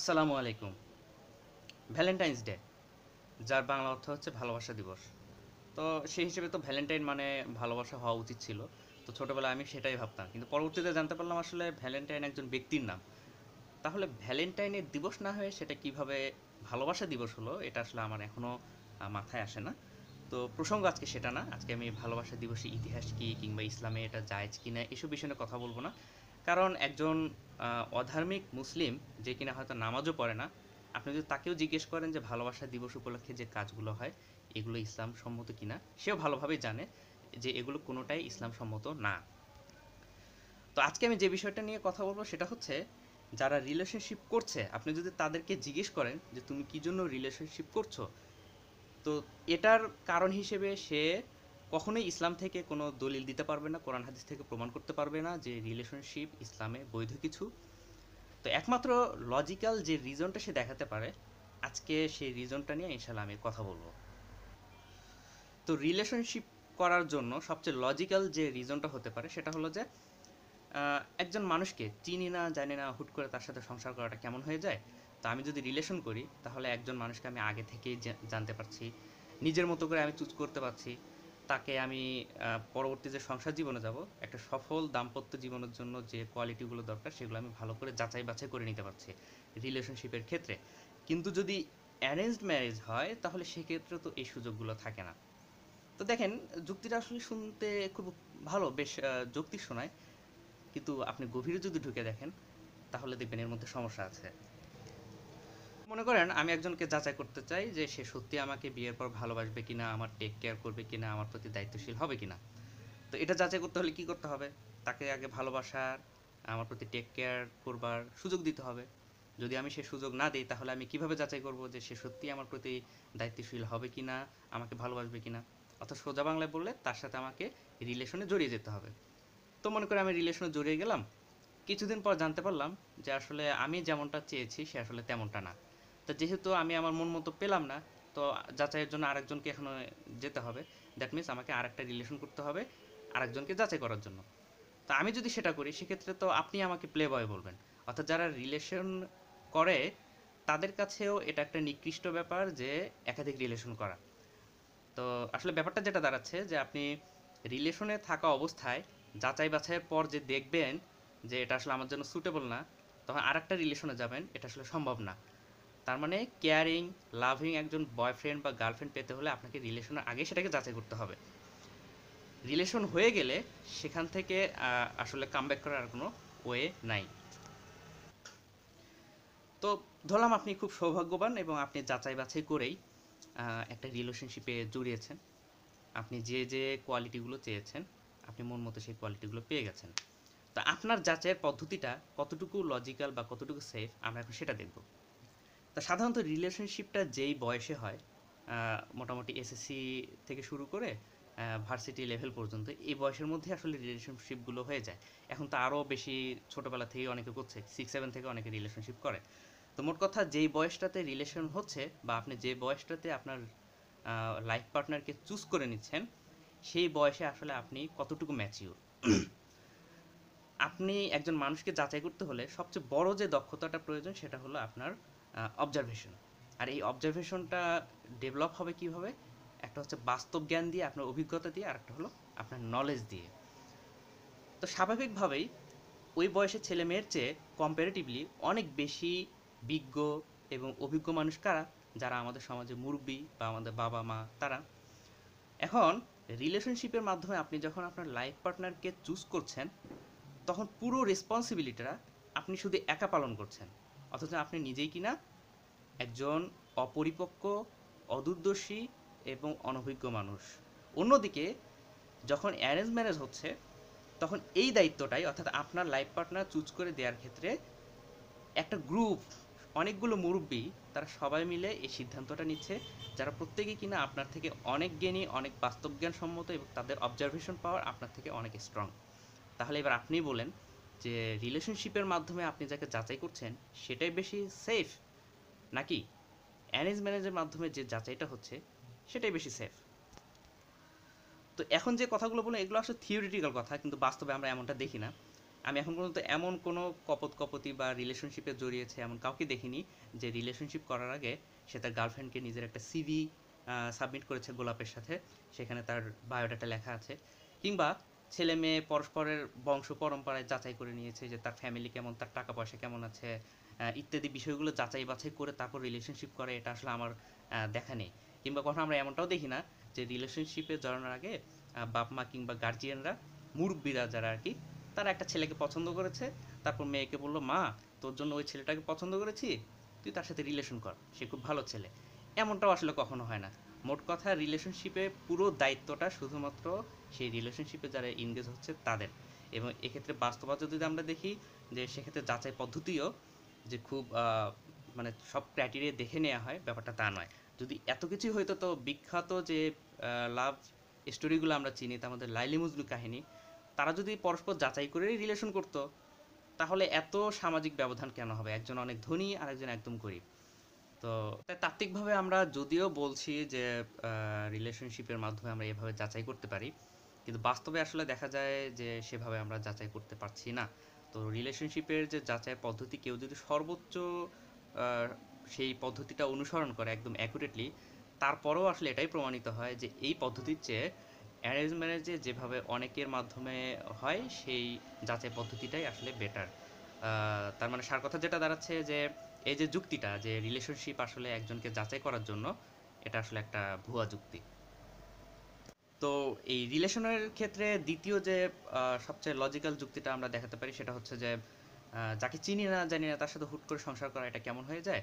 আসসালামু আলাইকুম Valentine's day যার বাংলা অর্থ হচ্ছে ভালোবাসা দিবস তো সেই হিসেবে তো ভ্যালেন্টাইন মানে ভালোবাসা হওয়া উচিত ছিল তো ছোটোবেলায় আমি সেটাই ভাবতাম কিন্তু পরবর্তীতে জানতে পারলাম আসলে ভ্যালেন্টাইন একজন ব্যক্তির নাম তাহলে ভ্যালেন্টাইনের দিবস না হয়ে সেটা কিভাবে ভালোবাসা দিবস হলো এটা আসলে আমার এখনও মাথায় আসে না তো প্রসঙ্গ আজকে সেটা না আজকে আমি ভালোবাসা দিবসের ইতিহাস কী কিংবা ইসলামে এটা যায় কি না এসব বিষয়ে কথা বলবো না কারণ একজন অধার্মিক মুসলিম যে কিনা হয়তো নামাজও পড়ে না আপনি যদি তাকেও জিজ্ঞেস করেন যে ভালোবাসা দিবস উপলক্ষে যে কাজগুলো হয় এগুলো ইসলাম সম্মত কিনা সেও ভালোভাবেই জানে যে এগুলো কোনোটাই ইসলাম সম্মত না তো আজকে আমি যে বিষয়টা নিয়ে কথা বলবো সেটা হচ্ছে যারা রিলেশনশিপ করছে আপনি যদি তাদেরকে জিজ্ঞেস করেন যে তুমি কি জন্য রিলেশনশিপ করছো তো এটার কারণ হিসেবে সে কখনোই ইসলাম থেকে কোনো দলিল দিতে পারবে না কোরআন হাদিস থেকে প্রমাণ করতে পারবে না যে রিলেশনশিপ ইসলামে বৈধ কিছু তো একমাত্র লজিক্যাল যে রিজনটা সে দেখাতে পারে আজকে সেই রিজনটা নিয়ে ইনশাল্লাহ আমি কথা বলবো তো রিলেশনশিপ করার জন্য সবচেয়ে লজিক্যাল যে রিজনটা হতে পারে সেটা হলো যে একজন মানুষকে চিনি না জানি না হুট করে তার সাথে সংসার করাটা কেমন হয়ে যায় তো আমি যদি রিলেশন করি তাহলে একজন মানুষকে আমি আগে থেকেই জানতে পারছি নিজের মতো করে আমি চুজ করতে পারছি তাকে আমি পরবর্তী যে সংসার জীবনে যাব একটা সফল দাম্পত্য জীবনের জন্য যে কোয়ালিটিগুলো দরকার সেগুলো আমি ভালো করে যাচাই বাছাই করে নিতে পারছি রিলেশনশিপের ক্ষেত্রে কিন্তু যদি অ্যারেঞ্জড ম্যারেজ হয় তাহলে সেক্ষেত্রে তো এই সুযোগগুলো থাকে না তো দেখেন যুক্তিটা আসলে শুনতে খুব ভালো বেশ যৌক্তিক শোনায় কিন্তু আপনি গভীরে যদি ঢুকে দেখেন তাহলে দেখবেন এর মধ্যে সমস্যা আছে মনে করেন আমি একজনকে যাচাই করতে চাই যে সে সত্যি আমাকে বিয়ের পর ভালোবাসবে কিনা আমার টেক কেয়ার করবে কিনা আমার প্রতি দায়িত্বশীল হবে কিনা তো এটা যাচাই করতে হলে কি করতে হবে তাকে আগে ভালোবাসার আমার প্রতি টেক কেয়ার করবার সুযোগ দিতে হবে যদি আমি সে সুযোগ না দিই তাহলে আমি কিভাবে যাচাই করব যে সে সত্যি আমার প্রতি দায়িত্বশীল হবে কি না আমাকে ভালোবাসবে কি না অর্থাৎ সোজা বাংলায় বললে তার সাথে আমাকে রিলেশনে জড়িয়ে যেতে হবে তো মনে করে আমি রিলেশনে জড়িয়ে গেলাম কিছুদিন পর জানতে পারলাম যে আসলে আমি যেমনটা চেয়েছি সে আসলে তেমনটা না তো যেহেতু আমি আমার মন মতো পেলাম না তো যাচাইয়ের জন্য আরেকজনকে এখানে যেতে হবে দ্যাট মিনস আমাকে আরেকটা রিলেশন করতে হবে আরেকজনকে যাচাই করার জন্য তো আমি যদি সেটা করি সেক্ষেত্রে তো আপনি আমাকে প্লে বয় বলবেন অর্থাৎ যারা রিলেশন করে তাদের কাছেও এটা একটা নিকৃষ্ট ব্যাপার যে একাধিক রিলেশন করা তো আসলে ব্যাপারটা যেটা দাঁড়াচ্ছে যে আপনি রিলেশনে থাকা অবস্থায় যাচাই বাছাইয়ের পর যে দেখবেন যে এটা আসলে আমার জন্য সুটেবল না তখন আর একটা রিলেশনে যাবেন এটা আসলে সম্ভব না তার মানে কেয়ারিং লাভিং একজন বয়ফ্রেন্ড বা গার্লফ্রেন্ড পেতে হলে আপনাকে রিলেশনের আগে সেটাকে যাচাই করতে হবে রিলেশন হয়ে গেলে সেখান থেকে আসলে কামব্যাক করার আর কোনো ওয়ে নাই তো ধরলাম আপনি খুব সৌভাগ্যবান এবং আপনি যাচাই বাছাই করেই একটা রিলেশনশিপে জড়িয়েছেন আপনি যে যে কোয়ালিটিগুলো চেয়েছেন আপনি মন মতো সেই কোয়ালিটিগুলো পেয়ে গেছেন তো আপনার যাচাইয়ের পদ্ধতিটা কতটুকু লজিক্যাল বা কতটুকু সেফ আমরা এখন সেটা দেখবো তো সাধারণত রিলেশনশিপটা যেই বয়সে হয় মোটামুটি এসএসসি থেকে শুরু করে ভার্সিটি লেভেল পর্যন্ত এই বয়সের মধ্যে আসলে রিলেশনশিপগুলো হয়ে যায় এখন তো আরও বেশি ছোটোবেলা থেকেই অনেকে করছে সিক্স সেভেন থেকে অনেকে রিলেশনশিপ করে তো মোট কথা যেই বয়সটাতে রিলেশন হচ্ছে বা আপনি যে বয়সটাতে আপনার লাইফ পার্টনারকে চুজ করে নিচ্ছেন সেই বয়সে আসলে আপনি কতটুকু ম্যাচিওর আপনি একজন মানুষকে যাচাই করতে হলে সবচেয়ে বড় যে দক্ষতাটা প্রয়োজন সেটা হলো আপনার অবজারভেশন আর এই অবজারভেশনটা ডেভেলপ হবে কিভাবে একটা হচ্ছে বাস্তব জ্ঞান দিয়ে আপনার অভিজ্ঞতা দিয়ে আর একটা হলো আপনার নলেজ দিয়ে তো স্বাভাবিকভাবেই ওই বয়সের ছেলে মেয়ের চেয়ে কম্পারেটিভলি অনেক বেশি বিজ্ঞ এবং অভিজ্ঞ মানুষ কারা যারা আমাদের সমাজে মুরব্বী বা আমাদের বাবা মা তারা এখন রিলেশনশিপের মাধ্যমে আপনি যখন আপনার লাইফ পার্টনারকে চুজ করছেন তখন পুরো রেসপন্সিবিলিটিটা আপনি শুধু একা পালন করছেন অথচ আপনি নিজেই কিনা একজন অপরিপক্ক অদূরদর্শী এবং অনভিজ্ঞ মানুষ অন্যদিকে যখন অ্যারেঞ্জ ম্যারেজ হচ্ছে তখন এই দায়িত্বটাই অর্থাৎ আপনার লাইফ পার্টনার চুজ করে দেওয়ার ক্ষেত্রে একটা গ্রুপ অনেকগুলো মুরব্বী তারা সবাই মিলে এই সিদ্ধান্তটা নিচ্ছে যারা প্রত্যেকে কিনা আপনার থেকে অনেক জ্ঞানী অনেক বাস্তব জ্ঞান সম্মত এবং তাদের অবজারভেশন পাওয়ার আপনার থেকে অনেক স্ট্রং তাহলে এবার আপনিই বলেন যে রিলেশনশিপের মাধ্যমে আপনি যাকে যাচাই করছেন সেটাই বেশি সেফ নাকি অ্যারেঞ্জ ম্যারেজের মাধ্যমে যে যাচাইটা হচ্ছে সেটাই বেশি সেফ তো এখন যে কথাগুলো বললাম এগুলো আসলে থিওরিটিক্যাল কথা কিন্তু বাস্তবে আমরা এমনটা দেখি না আমি এখন পর্যন্ত এমন কোনো কপত কপতি বা রিলেশনশিপে জড়িয়েছে এমন কাউকে দেখিনি যে রিলেশনশিপ করার আগে সে তার গার্লফ্রেন্ডকে নিজের একটা সিভি সাবমিট করেছে গোলাপের সাথে সেখানে তার বায়োডাটা লেখা আছে কিংবা ছেলে মেয়ে পরস্পরের বংশ পরম্পরায় যাচাই করে নিয়েছে যে তার ফ্যামিলি কেমন তার টাকা পয়সা কেমন আছে ইত্যাদি বিষয়গুলো যাচাই বাছাই করে তারপর রিলেশনশিপ করে এটা আসলে আমার দেখা নেই কিংবা কখনো আমরা এমনটাও দেখি না যে রিলেশনশিপে জড়ানোর আগে বাপ মা কিংবা গার্জিয়ানরা মুরব্বীরা যারা আর কি তারা একটা ছেলেকে পছন্দ করেছে তারপর মেয়েকে বললো মা তোর জন্য ওই ছেলেটাকে পছন্দ করেছি তুই তার সাথে রিলেশন কর সে খুব ভালো ছেলে এমনটাও আসলে কখনো হয় না মোট কথা রিলেশনশিপে পুরো দায়িত্বটা শুধুমাত্র সেই রিলেশনশিপে যারা ইনগেজ হচ্ছে তাদের এবং এক্ষেত্রে বাস্তবতা যদি আমরা দেখি যে সেক্ষেত্রে যাচাই পদ্ধতিও যে খুব মানে সব ক্রাইটেরিয়া দেখে নেওয়া হয় ব্যাপারটা তা নয় যদি এত কিছুই হইতো তো বিখ্যাত যে লাভ স্টোরিগুলো আমরা চিনি তা আমাদের লাইলি মজলু কাহিনী তারা যদি পরস্পর যাচাই করে রিলেশন করতো তাহলে এত সামাজিক ব্যবধান কেন হবে একজন অনেক ধনী আর একজন একদম গরিব তো তাত্ত্বিকভাবে আমরা যদিও বলছি যে রিলেশনশিপের মাধ্যমে আমরা এভাবে যাচাই করতে পারি কিন্তু বাস্তবে আসলে দেখা যায় যে সেভাবে আমরা যাচাই করতে পারছি না তো রিলেশনশিপের যে যাচাই পদ্ধতি কেউ যদি সর্বোচ্চ সেই পদ্ধতিটা অনুসরণ করে একদম অ্যাকুরেটলি তারপরেও আসলে এটাই প্রমাণিত হয় যে এই পদ্ধতির চেয়ে অ্যারেঞ্জ ম্যারেজে যেভাবে অনেকের মাধ্যমে হয় সেই যাচাই পদ্ধতিটাই আসলে বেটার তার মানে সার কথা যেটা দাঁড়াচ্ছে যে এই যে যুক্তিটা যে রিলেশনশিপ আসলে একজনকে যাচাই করার জন্য এটা আসলে একটা ভুয়া যুক্তি তো এই রিলেশনের ক্ষেত্রে দ্বিতীয় যে সবচেয়ে লজিক্যাল যুক্তিটা আমরা দেখাতে পারি সেটা হচ্ছে যে যাকে চিনি না জানি না তার সাথে হুট করে সংসার করা এটা কেমন হয়ে যায়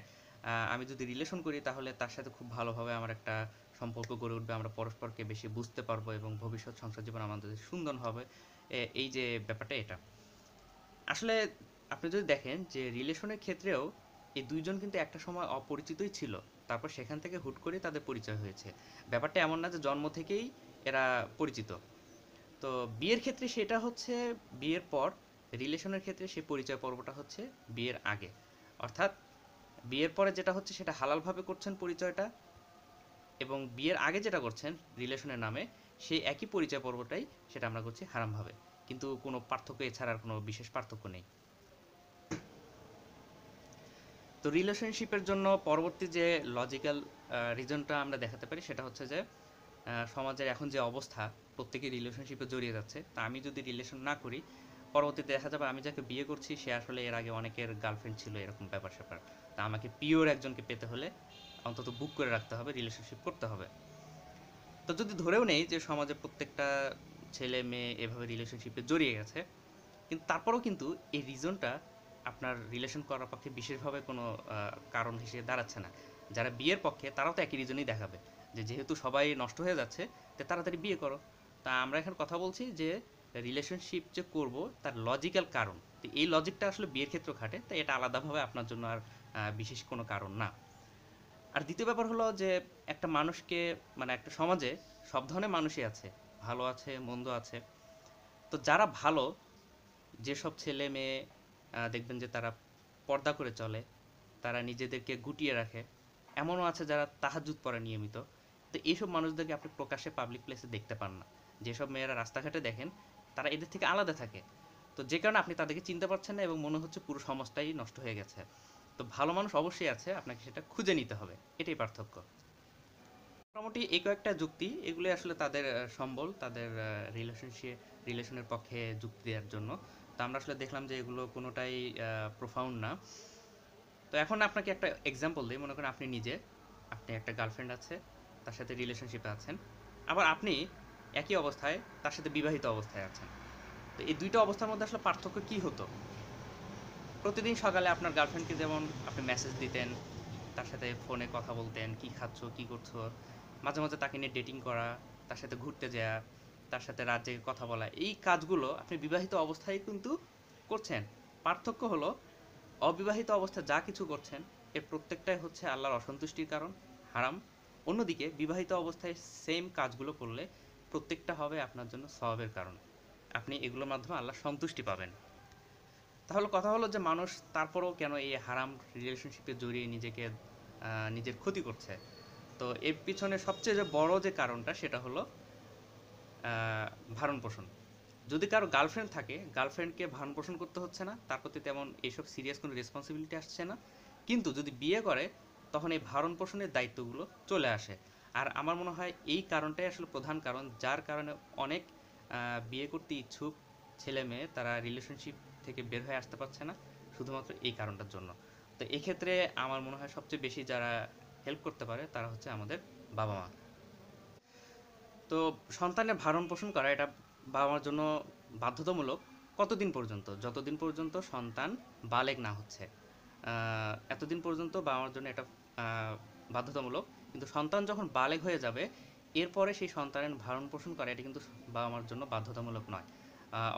আমি যদি রিলেশন করি তাহলে তার সাথে খুব ভালোভাবে আমার একটা সম্পর্ক গড়ে উঠবে আমরা পরস্পরকে বেশি বুঝতে পারবো এবং ভবিষ্যৎ সংসার জীবন আমাদের সুন্দর হবে এই যে ব্যাপারটা এটা আসলে আপনি যদি দেখেন যে রিলেশনের ক্ষেত্রেও এই দুইজন কিন্তু একটা সময় অপরিচিতই ছিল তারপর সেখান থেকে হুট করে তাদের পরিচয় হয়েছে ব্যাপারটা এমন না যে জন্ম থেকেই এরা পরিচিত তো বিয়ের ক্ষেত্রে সেটা হচ্ছে বিয়ের পর রিলেশনের ক্ষেত্রে সে পরিচয় পর্বটা হচ্ছে বিয়ের আগে অর্থাৎ বিয়ের পরে যেটা হচ্ছে সেটা হালালভাবে করছেন পরিচয়টা এবং বিয়ের আগে যেটা করছেন রিলেশনের নামে সেই একই পরিচয় পর্বটাই সেটা আমরা করছি হারামভাবে কিন্তু কোনো পার্থক্য এছাড়া আর কোনো বিশেষ পার্থক্য নেই তো রিলেশনশিপের জন্য পরবর্তী যে লজিক্যাল রিজনটা আমরা দেখাতে পারি সেটা হচ্ছে যে সমাজের এখন যে অবস্থা প্রত্যেকেই রিলেশনশিপে জড়িয়ে যাচ্ছে তা আমি যদি রিলেশন না করি পরবর্তীতে দেখা যাবে আমি যাকে বিয়ে করছি সে আসলে এর আগে অনেকের গার্লফ্রেন্ড ছিল এরকম ব্যাপার স্যাপার তা আমাকে পিওর একজনকে পেতে হলে অন্তত বুক করে রাখতে হবে রিলেশনশিপ করতে হবে তো যদি ধরেও নেই যে সমাজে প্রত্যেকটা ছেলে মেয়ে এভাবে রিলেশনশিপে জড়িয়ে গেছে কিন্তু তারপরেও কিন্তু এই রিজনটা আপনার রিলেশন করার পক্ষে বিশেষভাবে কোনো কারণ হিসেবে দাঁড়াচ্ছে না যারা বিয়ের পক্ষে তারাও তো একই রিজনই দেখাবে যে যেহেতু সবাই নষ্ট হয়ে যাচ্ছে তো তাড়াতাড়ি বিয়ে করো তা আমরা এখন কথা বলছি যে রিলেশনশিপ যে করব তার লজিক্যাল কারণ তো এই লজিকটা আসলে বিয়ের ক্ষেত্রে খাটে তাই এটা আলাদাভাবে আপনার জন্য আর বিশেষ কোনো কারণ না আর দ্বিতীয় ব্যাপার হলো যে একটা মানুষকে মানে একটা সমাজে সব ধরনের মানুষই আছে ভালো আছে মন্দ আছে তো যারা ভালো যেসব ছেলে মেয়ে দেখবেন যে তারা পর্দা করে চলে তারা নিজেদেরকে গুটিয়ে রাখে এমনও আছে যারা তাহাজুদ পড়ে নিয়মিত তো এইসব মানুষদেরকে আপনি প্রকাশ্যে পাবলিক প্লেসে দেখতে পান না যেসব মেয়েরা রাস্তাঘাটে দেখেন তারা এদের থেকে আলাদা থাকে তো যে কারণে আপনি তাদেরকে চিনতে পারছেন না এবং মনে হচ্ছে পুরো সমাজটাই নষ্ট হয়ে গেছে তো ভালো মানুষ অবশ্যই আছে আপনাকে সেটা খুঁজে নিতে হবে এটাই পার্থক্য মোটামুটি এই কয়েকটা যুক্তি এগুলি আসলে তাদের সম্বল তাদের রিলেশনশিপ রিলেশনের পক্ষে যুক্তি দেওয়ার জন্য তো আমরা আসলে দেখলাম যে এগুলো কোনোটাই প্রোফাউন্ড না তো এখন আপনাকে একটা এক্সাম্পল দিই মনে করেন আপনি নিজে আপনি একটা গার্লফ্রেন্ড আছে তার সাথে রিলেশনশিপে আছেন আবার আপনি একই অবস্থায় তার সাথে বিবাহিত অবস্থায় আছেন তো এই দুইটা অবস্থার মধ্যে আসলে পার্থক্য কি হতো প্রতিদিন সকালে আপনার গার্লফ্রেন্ডকে যেমন আপনি মেসেজ দিতেন তার সাথে ফোনে কথা বলতেন কি খাচ্ছ কি করছো মাঝে মাঝে তাকে নিয়ে ডেটিং করা তার সাথে ঘুরতে যাওয়া তার সাথে রাত জেগে কথা বলা এই কাজগুলো আপনি বিবাহিত অবস্থায় কিন্তু করছেন পার্থক্য হলো অবিবাহিত অবস্থা যা কিছু করছেন এর প্রত্যেকটাই হচ্ছে আল্লাহর অসন্তুষ্টির কারণ হারাম অন্যদিকে বিবাহিত অবস্থায় সেম কাজগুলো করলে প্রত্যেকটা হবে আপনার জন্য স্বভাবের কারণ আপনি এগুলোর মাধ্যমে আল্লাহ সন্তুষ্টি পাবেন তাহলে কথা হলো যে মানুষ তারপরেও কেন এই হারাম রিলেশনশিপে জড়িয়ে নিজেকে নিজের ক্ষতি করছে তো এর পিছনে সবচেয়ে যে বড় যে কারণটা সেটা হলো ভারণ পোষণ যদি কারো গার্লফ্রেন্ড থাকে গার্লফ্রেন্ডকে ভারণ পোষণ করতে হচ্ছে না তার প্রতি তেমন এইসব সিরিয়াস কোনো রেসপন্সিবিলিটি আসছে না কিন্তু যদি বিয়ে করে তখন এই ভারণ পোষণের দায়িত্বগুলো চলে আসে আর আমার মনে হয় এই কারণটাই আসলে প্রধান কারণ যার কারণে অনেক বিয়ে করতে ইচ্ছুক ছেলে মেয়ে তারা রিলেশনশিপ থেকে বের হয়ে আসতে পারছে না শুধুমাত্র এই কারণটার জন্য তো এক্ষেত্রে আমার মনে হয় সবচেয়ে বেশি যারা হেল্প করতে পারে তারা হচ্ছে আমাদের বাবা মা তো সন্তানের ভারণ পোষণ করা এটা বাবা মার জন্য বাধ্যতামূলক কতদিন পর্যন্ত যতদিন পর্যন্ত সন্তান বালেক না হচ্ছে এতদিন পর্যন্ত বাবা মার জন্য এটা বাধ্যতামূলক কিন্তু সন্তান যখন বালেক হয়ে যাবে এরপরে সেই সন্তানের ভারণ পোষণ করা এটা কিন্তু বাবা মার জন্য বাধ্যতামূলক নয়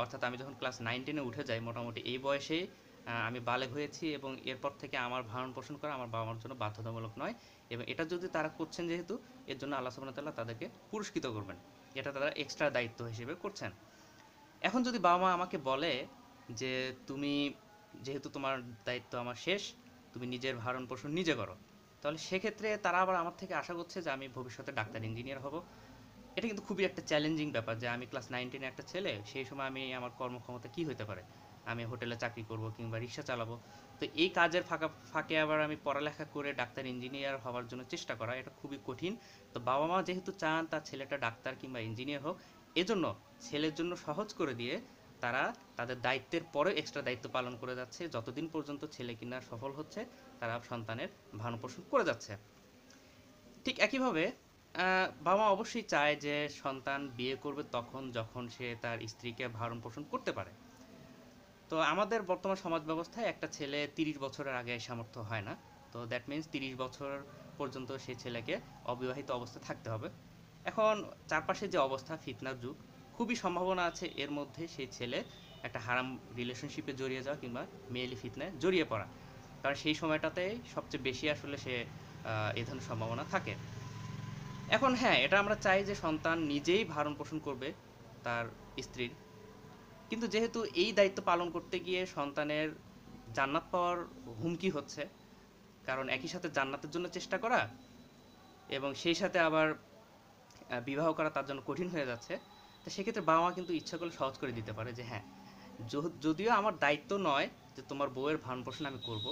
অর্থাৎ আমি যখন ক্লাস নাইন টেনে উঠে যাই মোটামুটি এই বয়সেই আমি বালেক হয়েছি এবং এরপর থেকে আমার ভরণ পোষণ করা আমার বাবা মার জন্য বাধ্যতামূলক নয় এবং এটা যদি তারা করছেন যেহেতু এর জন্য আল্লাহ সুবাহ তাল্লাহ তাদেরকে পুরস্কৃত করবেন এটা তারা এক্সট্রা দায়িত্ব হিসেবে করছেন এখন যদি বাবা মা আমাকে বলে যে তুমি যেহেতু তোমার দায়িত্ব আমার শেষ তুমি নিজের ভরণ পোষণ নিজে করো তাহলে সেক্ষেত্রে তারা আবার আমার থেকে আশা করছে যে আমি ভবিষ্যতে ডাক্তার ইঞ্জিনিয়ার হব এটা কিন্তু খুবই একটা চ্যালেঞ্জিং ব্যাপার যে আমি ক্লাস নাইনটিনে একটা ছেলে সেই সময় আমি আমার কর্মক্ষমতা কি হতে পারে আমি হোটেলে চাকরি করব কিংবা রিক্সা চালাবো তো এই কাজের ফাঁকা ফাঁকে আবার আমি পড়ালেখা করে ডাক্তার ইঞ্জিনিয়ার হওয়ার জন্য চেষ্টা করা এটা খুবই কঠিন তো বাবা মা যেহেতু চান তার ছেলেটা ডাক্তার কিংবা ইঞ্জিনিয়ার হোক এজন্য ছেলের জন্য সহজ করে দিয়ে তারা তাদের দায়িত্বের পরে এক্সট্রা দায়িত্ব পালন করে যাচ্ছে যতদিন পর্যন্ত ছেলে কিনা সফল হচ্ছে তারা সন্তানের ভারণ পোষণ করে যাচ্ছে ঠিক একইভাবে বাবা অবশ্যই চায় যে সন্তান বিয়ে করবে তখন যখন সে তার স্ত্রীকে ভারণ পোষণ করতে পারে তো আমাদের বর্তমান সমাজ ব্যবস্থায় একটা ছেলে তিরিশ বছরের আগে সামর্থ্য হয় না তো দ্যাট মিন্স তিরিশ বছর পর্যন্ত সে ছেলেকে অবিবাহিত অবস্থা থাকতে হবে এখন চারপাশে যে অবস্থা ফিতনার যুগ খুবই সম্ভাবনা আছে এর মধ্যে সেই ছেলে একটা হারাম রিলেশনশিপে জড়িয়ে যাওয়া কিংবা মেয়েলি ফিতনায় জড়িয়ে পড়া কারণ সেই সময়টাতে সবচেয়ে বেশি আসলে সে এ ধরনের সম্ভাবনা থাকে এখন হ্যাঁ এটা আমরা চাই যে সন্তান নিজেই ভারণ পোষণ করবে তার স্ত্রীর কিন্তু যেহেতু এই দায়িত্ব পালন করতে গিয়ে সন্তানের জান্নাত পাওয়ার হুমকি হচ্ছে কারণ একই সাথে জান্নাতের জন্য চেষ্টা করা এবং সেই সাথে আবার বিবাহ করা তার জন্য কঠিন হয়ে যাচ্ছে তো সেক্ষেত্রে বাবা মা কিন্তু ইচ্ছা করলে সহজ করে দিতে পারে যে হ্যাঁ যদিও আমার দায়িত্ব নয় যে তোমার বউয়ের ভান পোষণ আমি করব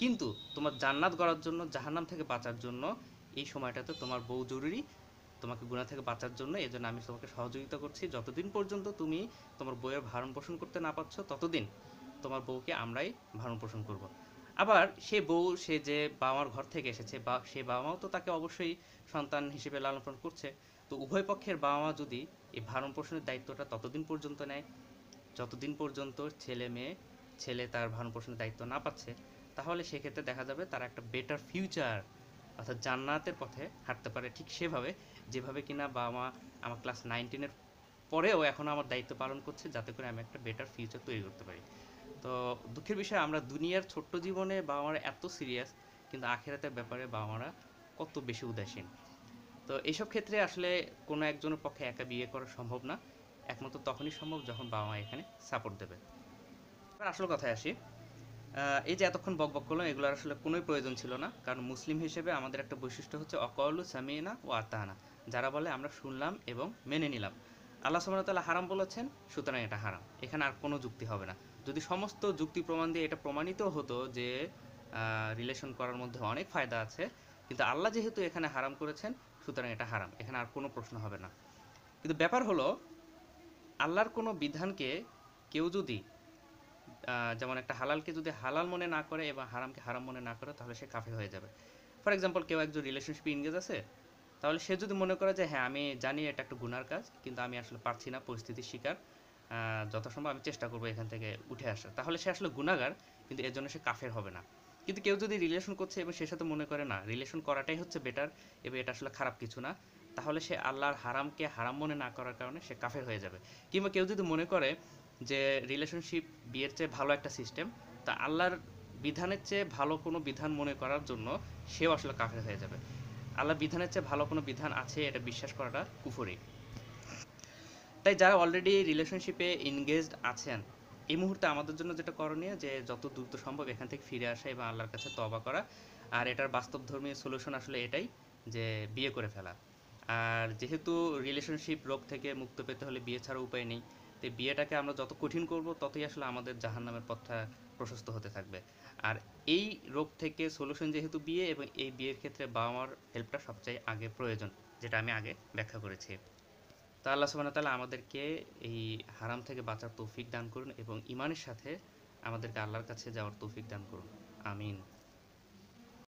কিন্তু তোমার জান্নাত গড়ার জন্য জাহান্নাম থেকে বাঁচার জন্য এই সময়টাতে তোমার বউ জরুরি তোমাকে গুণা থেকে বাঁচার জন্য এই জন্য আমি তোমাকে সহযোগিতা করছি যতদিন পর্যন্ত তুমি তোমার বইয়ের ভারণ পোষণ করতে না পারছ ততদিন তোমার বউকে আমরাই ভারণ পোষণ করবো আবার সে বউ সে যে বাবা মার ঘর থেকে এসেছে বা সে বাবা মাও তো তাকে অবশ্যই সন্তান হিসেবে লালন পালন করছে তো উভয় পক্ষের বাবা মা যদি এই ভারণ পোষণের দায়িত্বটা ততদিন পর্যন্ত নেয় যতদিন পর্যন্ত ছেলে মেয়ে ছেলে তার ভারণ পোষণের দায়িত্ব না পাচ্ছে তাহলে সেক্ষেত্রে দেখা যাবে তারা একটা বেটার ফিউচার অর্থাৎ জান্নাতের পথে হাঁটতে পারে ঠিক সেভাবে যেভাবে কিনা বাবা মা আমার ক্লাস নাইনটিনের পরেও এখন আমার দায়িত্ব পালন করছে যাতে করে আমি একটা বেটার ফিউচার তৈরি করতে পারি তো দুঃখের বিষয় আমরা দুনিয়ার ছোট্ট জীবনে বাবা মারা এত সিরিয়াস কিন্তু আখেরাতের ব্যাপারে বাবা মারা কত বেশি উদাসীন তো এইসব ক্ষেত্রে আসলে কোনো একজনের পক্ষে একা বিয়ে করা সম্ভব না একমাত্র তখনই সম্ভব যখন বাবা মা এখানে সাপোর্ট দেবে এবার আসল কথায় আসি এই যে এতক্ষণ বকবক করলাম এগুলোর আসলে কোনোই প্রয়োজন ছিল না কারণ মুসলিম হিসেবে আমাদের একটা বৈশিষ্ট্য হচ্ছে অকল সামিনা ও আতাহানা যারা বলে আমরা শুনলাম এবং মেনে নিলাম আল্লাহ সুমনতাল্লাহ হারাম বলেছেন সুতরাং এটা হারাম এখানে আর কোনো যুক্তি হবে না যদি সমস্ত যুক্তি প্রমাণ দিয়ে এটা প্রমাণিত হতো যে রিলেশন করার মধ্যে অনেক ফায়দা আছে কিন্তু আল্লাহ যেহেতু এখানে হারাম করেছেন সুতরাং এটা হারাম এখানে আর কোনো প্রশ্ন হবে না কিন্তু ব্যাপার হলো আল্লাহর কোনো বিধানকে কেউ যদি যেমন একটা হালালকে যদি হালাল মনে না করে এবং হারামকে হারাম মনে না করে তাহলে সে কাফের হয়ে যাবে ফর এক্সাম্পল কেউ একজন রিলেশনশিপে ইংগেজ আছে তাহলে সে যদি মনে করে যে হ্যাঁ আমি জানি এটা একটা গুনার কাজ কিন্তু আমি আসলে পারছি না পরিস্থিতির শিকার যথাসম্ভব আমি চেষ্টা করবো এখান থেকে উঠে আসার তাহলে সে আসলে গুনাগার কিন্তু এর জন্য সে কাফের হবে না কিন্তু কেউ যদি রিলেশন করছে এবং সে সাথে মনে করে না রিলেশন করাটাই হচ্ছে বেটার এবং এটা আসলে খারাপ কিছু না তাহলে সে আল্লাহর হারামকে হারাম মনে না করার কারণে সে কাফের হয়ে যাবে কিংবা কেউ যদি মনে করে যে রিলেশনশিপ বিয়ের চেয়ে ভালো একটা সিস্টেম তা আল্লাহর বিধানের চেয়ে ভালো কোনো বিধান মনে করার জন্য সেও আসলে কাফের হয়ে যাবে আল্লাহ বিধানের চেয়ে ভালো কোনো বিধান আছে এটা বিশ্বাস করাটা কুফরি তাই যারা অলরেডি রিলেশনশিপে এনগেজড আছেন এই মুহূর্তে আমাদের জন্য যেটা করণীয় যে যত দ্রুত সম্ভব এখান থেকে ফিরে আসা এবং আল্লাহর কাছে তবা করা আর এটার বাস্তবধর্মী সলিউশন আসলে এটাই যে বিয়ে করে ফেলা আর যেহেতু রিলেশনশিপ রোগ থেকে মুক্ত পেতে হলে বিয়ে ছাড়া উপায় নেই তাই বিয়েটাকে আমরা যত কঠিন করব ততই আসলে আমাদের জাহান্নামের পথটা প্রশস্ত হতে থাকবে আর এই রোগ থেকে সলিউশন যেহেতু বিয়ে এবং এই বিয়ের ক্ষেত্রে বাবা মার হেল্পটা সবচেয়ে আগে প্রয়োজন যেটা আমি আগে ব্যাখ্যা করেছি তা আল্লাহ সুবাহ তালা আমাদেরকে এই হারাম থেকে বাঁচার তৌফিক দান করুন এবং ইমানের সাথে আমাদেরকে আল্লাহর কাছে যাওয়ার তৌফিক দান করুন আমিন